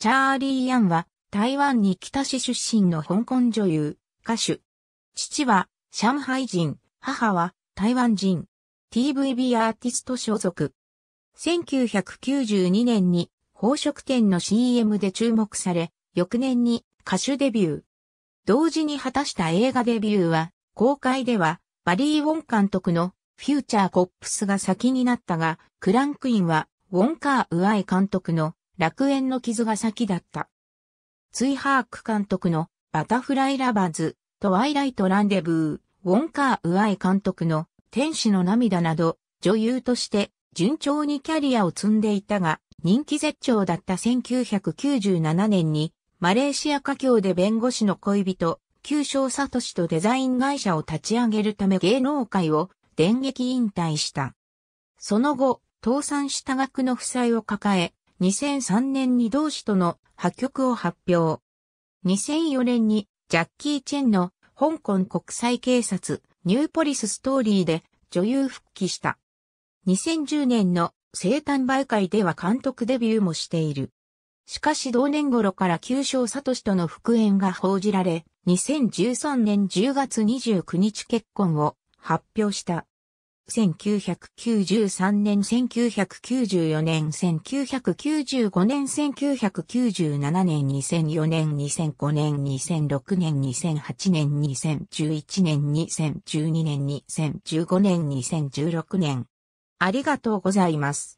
チャーリー・ヤンは台湾に北市出身の香港女優、歌手。父は上海人、母は台湾人。TVB アーティスト所属。1992年に宝飾店の CM で注目され、翌年に歌手デビュー。同時に果たした映画デビューは、公開ではバリー・ウォン監督のフューチャー・コップスが先になったが、クランクインはウォンカー・ウアイ監督の楽園の傷が先だった。ツイハーク監督のバタフライラバーズ、トワイライトランデブー、ウォンカー・ウアイ監督の天使の涙など、女優として順調にキャリアを積んでいたが、人気絶頂だった1997年に、マレーシア華僑で弁護士の恋人、旧章シとデザイン会社を立ち上げるため芸能界を電撃引退した。その後、倒産した額の負債を抱え、2003年に同志との破局を発表。2004年にジャッキー・チェンの香港国際警察ニューポリスストーリーで女優復帰した。2010年の生誕媒介では監督デビューもしている。しかし同年頃から旧称サトシとの復縁が報じられ、2013年10月29日結婚を発表した。1993年、1994年、1995年、1997年、2004年、2005年、2006年、2008年、2011年、2012年、2015年、2016年。ありがとうございます。